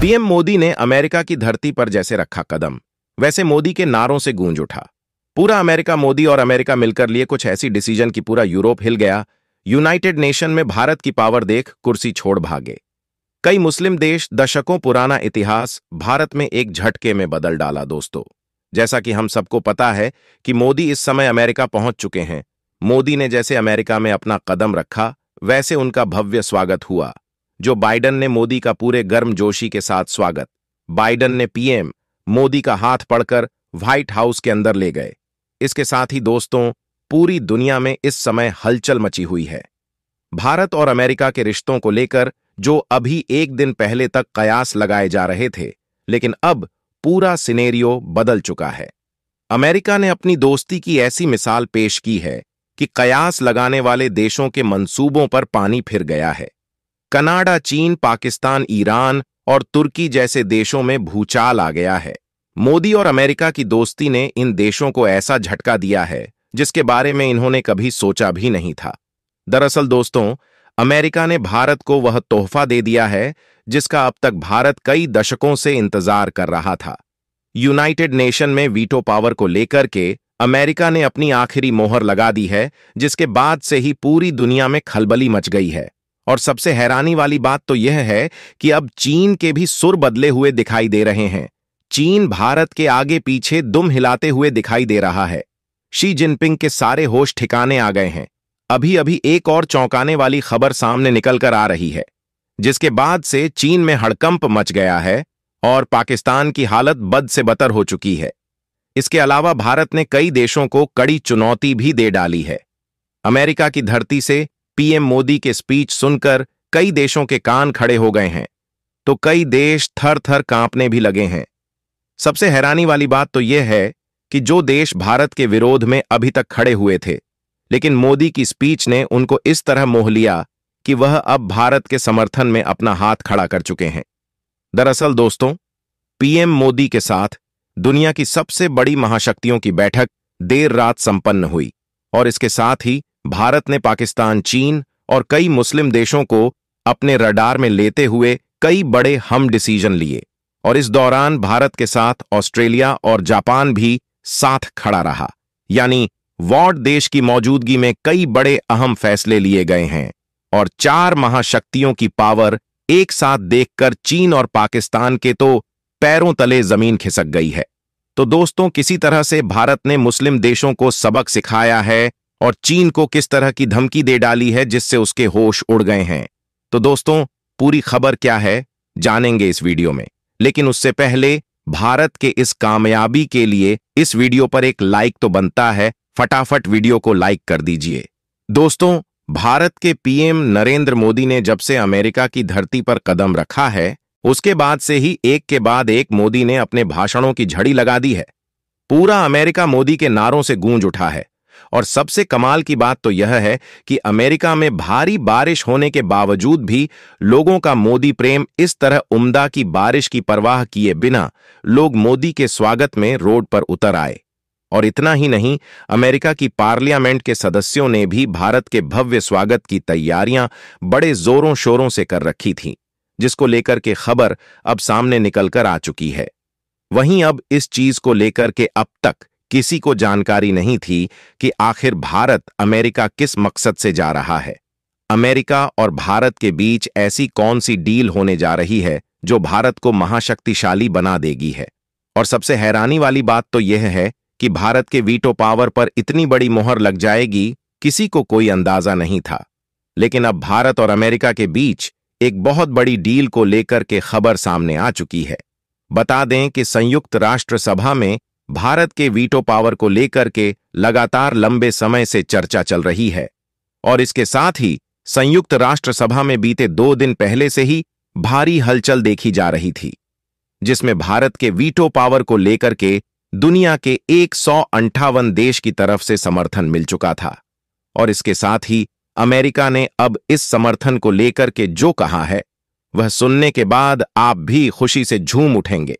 PM Modi ने America की धरती पर जैसे रखा कदम वैसे मोदी के नारों से गूंज उठा पूरा अमेरिका मोदी और अमेरिका मिलकर लिए कुछ ऐसी डिसीजन की पूरा यूरोप हिल गया यूनाइटेड नेशन में भारत की पावर देख कुर्सी छोड़ भागे कई मुस्लिम देश दशकों पुराना इतिहास भारत में एक झटके में बदल डाला दोस्तों जैसा कि हम सबको पता है कि मोदी इस समय अमेरिका पहुंच चुके हैं मोदी ने जैसे अमेरिका में अपना कदम रखा वैसे उनका भव्य स्वागत हुआ जो बाइडन ने मोदी का पूरे गर्म जोशी के साथ स्वागत बाइडन ने पीएम मोदी का हाथ पड़कर व्हाइट हाउस के अंदर ले गए इसके साथ ही दोस्तों पूरी दुनिया में इस समय हलचल मची हुई है भारत और अमेरिका के रिश्तों को लेकर जो अभी एक दिन पहले तक कयास लगाए जा रहे थे लेकिन अब पूरा सिनेरियो बदल चुका है अमेरिका ने अपनी दोस्ती की ऐसी मिसाल पेश की है कि कयास लगाने वाले देशों के मंसूबों पर पानी फिर गया है कनाडा चीन पाकिस्तान ईरान और तुर्की जैसे देशों में भूचाल आ गया है मोदी और अमेरिका की दोस्ती ने इन देशों को ऐसा झटका दिया है जिसके बारे में इन्होंने कभी सोचा भी नहीं था दरअसल दोस्तों अमेरिका ने भारत को वह तोहफा दे दिया है जिसका अब तक भारत कई दशकों से इंतजार कर रहा था यूनाइटेड नेशन में वीटो पावर को लेकर के अमेरिका ने अपनी आखिरी मोहर लगा दी है जिसके बाद से ही पूरी दुनिया में खलबली मच गई है और सबसे हैरानी वाली बात तो यह है कि अब चीन के भी सुर बदले हुए दिखाई दे रहे हैं चीन भारत के आगे पीछे दुम हिलाते हुए दिखाई दे रहा है शी जिनपिंग के सारे होश ठिकाने आ गए हैं अभी अभी एक और चौंकाने वाली खबर सामने निकलकर आ रही है जिसके बाद से चीन में हड़कंप मच गया है और पाकिस्तान की हालत बद से बतर हो चुकी है इसके अलावा भारत ने कई देशों को कड़ी चुनौती भी दे डाली है अमेरिका की धरती से पीएम मोदी के स्पीच सुनकर कई देशों के कान खड़े हो गए हैं तो कई देश थर थर कांपने भी लगे हैं सबसे हैरानी वाली बात तो यह है कि जो देश भारत के विरोध में अभी तक खड़े हुए थे लेकिन मोदी की स्पीच ने उनको इस तरह मोह लिया कि वह अब भारत के समर्थन में अपना हाथ खड़ा कर चुके हैं दरअसल दोस्तों पीएम मोदी के साथ दुनिया की सबसे बड़ी महाशक्तियों की बैठक देर रात संपन्न हुई और इसके साथ ही भारत ने पाकिस्तान चीन और कई मुस्लिम देशों को अपने रडार में लेते हुए कई बड़े हम डिसीजन लिए और इस दौरान भारत के साथ ऑस्ट्रेलिया और जापान भी साथ खड़ा रहा यानी वार्ड देश की मौजूदगी में कई बड़े अहम फैसले लिए गए हैं और चार महाशक्तियों की पावर एक साथ देखकर चीन और पाकिस्तान के तो पैरों तले जमीन खिसक गई है तो दोस्तों किसी तरह से भारत ने मुस्लिम देशों को सबक सिखाया है और चीन को किस तरह की धमकी दे डाली है जिससे उसके होश उड़ गए हैं तो दोस्तों पूरी खबर क्या है जानेंगे इस वीडियो में लेकिन उससे पहले भारत के इस कामयाबी के लिए इस वीडियो पर एक लाइक तो बनता है फटाफट वीडियो को लाइक कर दीजिए दोस्तों भारत के पीएम नरेंद्र मोदी ने जब से अमेरिका की धरती पर कदम रखा है उसके बाद से ही एक के बाद एक मोदी ने अपने भाषणों की झड़ी लगा दी है पूरा अमेरिका मोदी के नारों से गूंज उठा है और सबसे कमाल की बात तो यह है कि अमेरिका में भारी बारिश होने के बावजूद भी लोगों का मोदी प्रेम इस तरह उम्दा की बारिश की परवाह किए बिना लोग मोदी के स्वागत में रोड पर उतर आए और इतना ही नहीं अमेरिका की पार्लियामेंट के सदस्यों ने भी भारत के भव्य स्वागत की तैयारियां बड़े जोरों शोरों से कर रखी थी जिसको लेकर के खबर अब सामने निकलकर आ चुकी है वहीं अब इस चीज को लेकर के अब तक किसी को जानकारी नहीं थी कि आखिर भारत अमेरिका किस मकसद से जा रहा है अमेरिका और भारत के बीच ऐसी कौन सी डील होने जा रही है जो भारत को महाशक्तिशाली बना देगी है और सबसे हैरानी वाली बात तो यह है कि भारत के वीटो पावर पर इतनी बड़ी मोहर लग जाएगी किसी को कोई अंदाजा नहीं था लेकिन अब भारत और अमेरिका के बीच एक बहुत बड़ी डील को लेकर के खबर सामने आ चुकी है बता दें कि संयुक्त राष्ट्र सभा में भारत के वीटो पावर को लेकर के लगातार लंबे समय से चर्चा चल रही है और इसके साथ ही संयुक्त राष्ट्र सभा में बीते दो दिन पहले से ही भारी हलचल देखी जा रही थी जिसमें भारत के वीटो पावर को लेकर के दुनिया के एक देश की तरफ से समर्थन मिल चुका था और इसके साथ ही अमेरिका ने अब इस समर्थन को लेकर के जो कहा है वह सुनने के बाद आप भी खुशी से झूम उठेंगे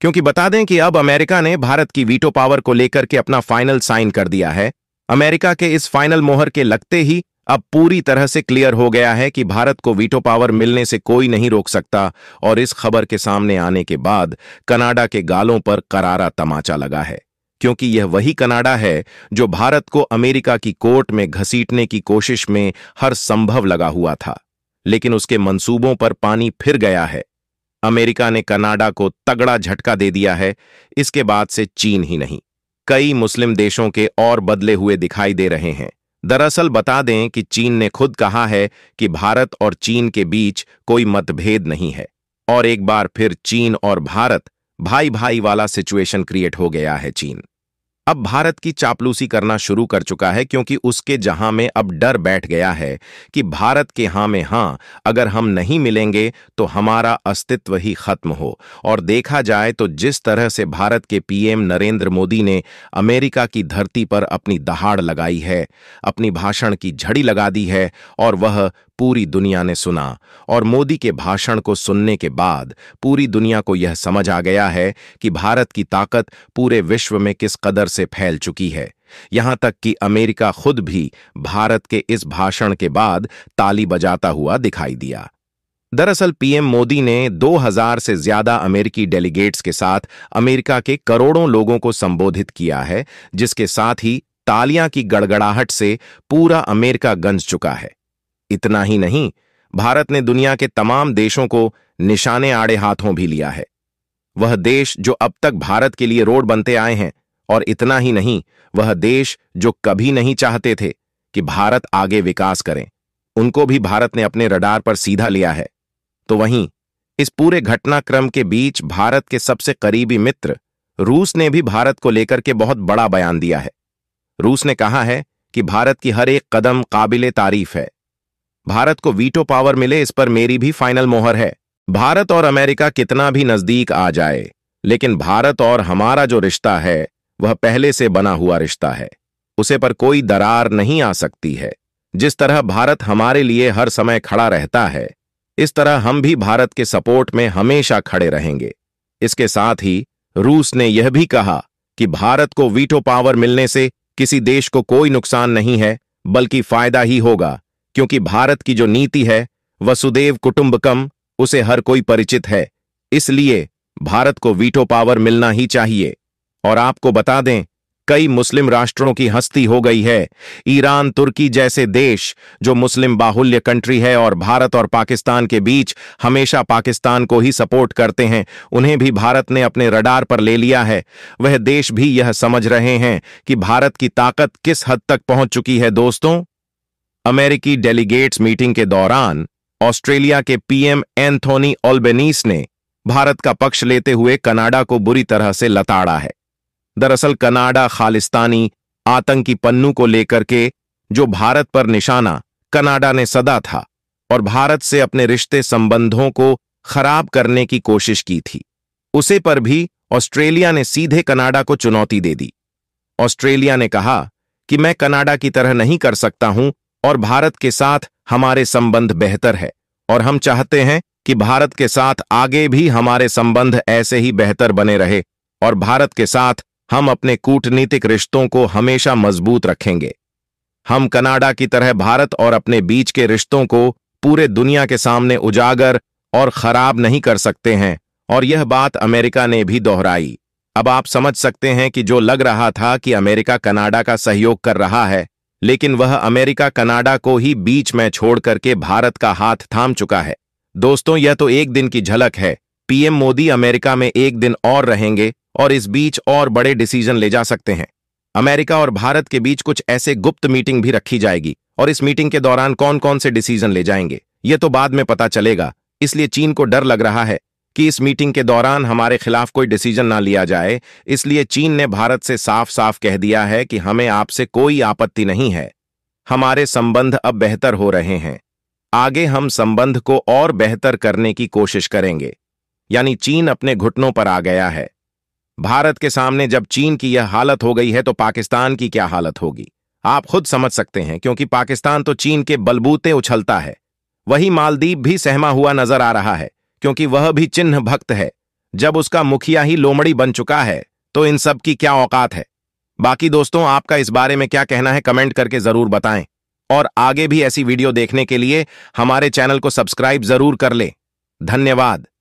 क्योंकि बता दें कि अब अमेरिका ने भारत की वीटो पावर को लेकर के अपना फाइनल साइन कर दिया है अमेरिका के इस फाइनल मोहर के लगते ही अब पूरी तरह से क्लियर हो गया है कि भारत को वीटो पावर मिलने से कोई नहीं रोक सकता और इस खबर के सामने आने के बाद कनाडा के गालों पर करारा तमाचा लगा है क्योंकि यह वही कनाडा है जो भारत को अमेरिका की कोर्ट में घसीटने की कोशिश में हर संभव लगा हुआ था लेकिन उसके मंसूबों पर पानी फिर गया है अमेरिका ने कनाडा को तगड़ा झटका दे दिया है इसके बाद से चीन ही नहीं कई मुस्लिम देशों के और बदले हुए दिखाई दे रहे हैं दरअसल बता दें कि चीन ने खुद कहा है कि भारत और चीन के बीच कोई मतभेद नहीं है और एक बार फिर चीन और भारत भाई भाई वाला सिचुएशन क्रिएट हो गया है चीन अब भारत की चापलूसी करना शुरू कर चुका है क्योंकि उसके जहां में अब डर बैठ गया है कि भारत के हां में हां अगर हम नहीं मिलेंगे तो हमारा अस्तित्व ही खत्म हो और देखा जाए तो जिस तरह से भारत के पीएम नरेंद्र मोदी ने अमेरिका की धरती पर अपनी दहाड़ लगाई है अपनी भाषण की झड़ी लगा दी है और वह पूरी दुनिया ने सुना और मोदी के भाषण को सुनने के बाद पूरी दुनिया को यह समझ आ गया है कि भारत की ताकत पूरे विश्व में किस कदर से फैल चुकी है यहां तक कि अमेरिका खुद भी भारत के इस भाषण के बाद ताली बजाता हुआ दिखाई दिया दरअसल पीएम मोदी ने 2000 से ज्यादा अमेरिकी डेलीगेट्स के साथ अमेरिका के करोड़ों लोगों को संबोधित किया है जिसके साथ ही तालियां की गड़गड़ाहट से पूरा अमेरिका गंज चुका है इतना ही नहीं भारत ने दुनिया के तमाम देशों को निशाने आड़े हाथों भी लिया है वह देश जो अब तक भारत के लिए रोड बनते आए हैं और इतना ही नहीं वह देश जो कभी नहीं चाहते थे कि भारत आगे विकास करें उनको भी भारत ने अपने रडार पर सीधा लिया है तो वहीं इस पूरे घटनाक्रम के बीच भारत के सबसे करीबी मित्र रूस ने भी भारत को लेकर के बहुत बड़ा बयान दिया है रूस ने कहा है कि भारत की हर एक कदम काबिल तारीफ है भारत को वीटो पावर मिले इस पर मेरी भी फाइनल मोहर है भारत और अमेरिका कितना भी नजदीक आ जाए लेकिन भारत और हमारा जो रिश्ता है वह पहले से बना हुआ रिश्ता है उसे पर कोई दरार नहीं आ सकती है जिस तरह भारत हमारे लिए हर समय खड़ा रहता है इस तरह हम भी भारत के सपोर्ट में हमेशा खड़े रहेंगे इसके साथ ही रूस ने यह भी कहा कि भारत को वीटो पावर मिलने से किसी देश को कोई नुकसान नहीं है बल्कि फायदा ही होगा क्योंकि भारत की जो नीति है वसुदेव कुटुंबकम उसे हर कोई परिचित है इसलिए भारत को वीटो पावर मिलना ही चाहिए और आपको बता दें कई मुस्लिम राष्ट्रों की हस्ती हो गई है ईरान तुर्की जैसे देश जो मुस्लिम बाहुल्य कंट्री है और भारत और पाकिस्तान के बीच हमेशा पाकिस्तान को ही सपोर्ट करते हैं उन्हें भी भारत ने अपने रडार पर ले लिया है वह देश भी यह समझ रहे हैं कि भारत की ताकत किस हद तक पहुंच चुकी है दोस्तों अमेरिकी डेलीगेट्स मीटिंग के दौरान ऑस्ट्रेलिया के पीएम एंथोनी ओल्बेनीस ने भारत का पक्ष लेते हुए कनाडा को बुरी तरह से लताड़ा है दरअसल कनाडा खालिस्तानी आतंकी पन्नू को लेकर के जो भारत पर निशाना कनाडा ने सदा था और भारत से अपने रिश्ते संबंधों को खराब करने की कोशिश की थी उसे पर भी ऑस्ट्रेलिया ने सीधे कनाडा को चुनौती दे दी ऑस्ट्रेलिया ने कहा कि मैं कनाडा की तरह नहीं कर सकता हूं और भारत के साथ हमारे संबंध बेहतर है और हम चाहते हैं कि भारत के साथ आगे भी हमारे संबंध ऐसे ही बेहतर बने रहे और भारत के साथ हम अपने कूटनीतिक रिश्तों को हमेशा मजबूत रखेंगे हम कनाडा की तरह भारत और अपने बीच के रिश्तों को पूरे दुनिया के सामने उजागर और खराब नहीं कर सकते हैं और यह बात अमेरिका ने भी दोहराई अब आप समझ सकते हैं कि जो लग रहा था कि अमेरिका कनाडा का सहयोग कर रहा है लेकिन वह अमेरिका कनाडा को ही बीच में छोड़ करके भारत का हाथ थाम चुका है दोस्तों यह तो एक दिन की झलक है पीएम मोदी अमेरिका में एक दिन और रहेंगे और इस बीच और बड़े डिसीजन ले जा सकते हैं अमेरिका और भारत के बीच कुछ ऐसे गुप्त मीटिंग भी रखी जाएगी और इस मीटिंग के दौरान कौन कौन से डिसीजन ले जाएंगे ये तो बाद में पता चलेगा इसलिए चीन को डर लग रहा है कि इस मीटिंग के दौरान हमारे खिलाफ कोई डिसीजन ना लिया जाए इसलिए चीन ने भारत से साफ साफ कह दिया है कि हमें आपसे कोई आपत्ति नहीं है हमारे संबंध अब बेहतर हो रहे हैं आगे हम संबंध को और बेहतर करने की कोशिश करेंगे यानी चीन अपने घुटनों पर आ गया है भारत के सामने जब चीन की यह हालत हो गई है तो पाकिस्तान की क्या हालत होगी आप खुद समझ सकते हैं क्योंकि पाकिस्तान तो चीन के बलबूते उछलता है वही मालदीप भी सहमा हुआ नजर आ रहा है क्योंकि वह भी चिन्ह भक्त है जब उसका मुखिया ही लोमड़ी बन चुका है तो इन सब की क्या औकात है बाकी दोस्तों आपका इस बारे में क्या कहना है कमेंट करके जरूर बताएं और आगे भी ऐसी वीडियो देखने के लिए हमारे चैनल को सब्सक्राइब जरूर कर ले धन्यवाद